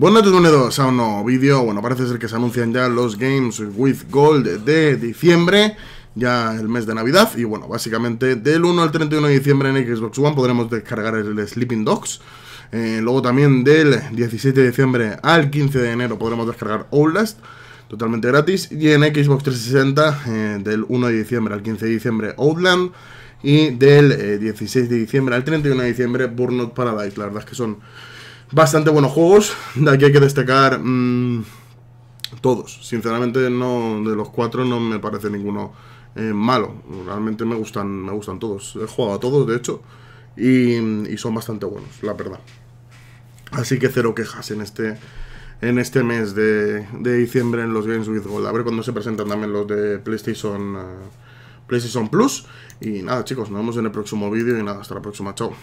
todos, bienvenidos a un nuevo vídeo. Bueno, parece ser que se anuncian ya los Games with Gold de diciembre, ya el mes de Navidad. Y bueno, básicamente del 1 al 31 de diciembre en Xbox One podremos descargar el Sleeping Dogs. Eh, luego también del 17 de diciembre al 15 de enero podremos descargar Outlast totalmente gratis. Y en Xbox 360 eh, del 1 de diciembre al 15 de diciembre Outland. Y del 16 eh, de diciembre al 31 de diciembre Burnout Paradise. La verdad es que son bastante buenos juegos. De aquí hay que destacar mm, todos. Sinceramente, no de los cuatro no me parece ninguno eh, malo. Realmente me gustan, me gustan todos. He jugado a todos, de hecho, y, son bastante buenos, la verdad. Así que cero quejas en este en este mes de, diciembre en los Games with Gold. A ver cuando se presentan también los de PlayStation, eh, PlayStation Plus. Y nada, chicos, nos vemos en el próximo vídeo y nada, hasta la próxima. Chao.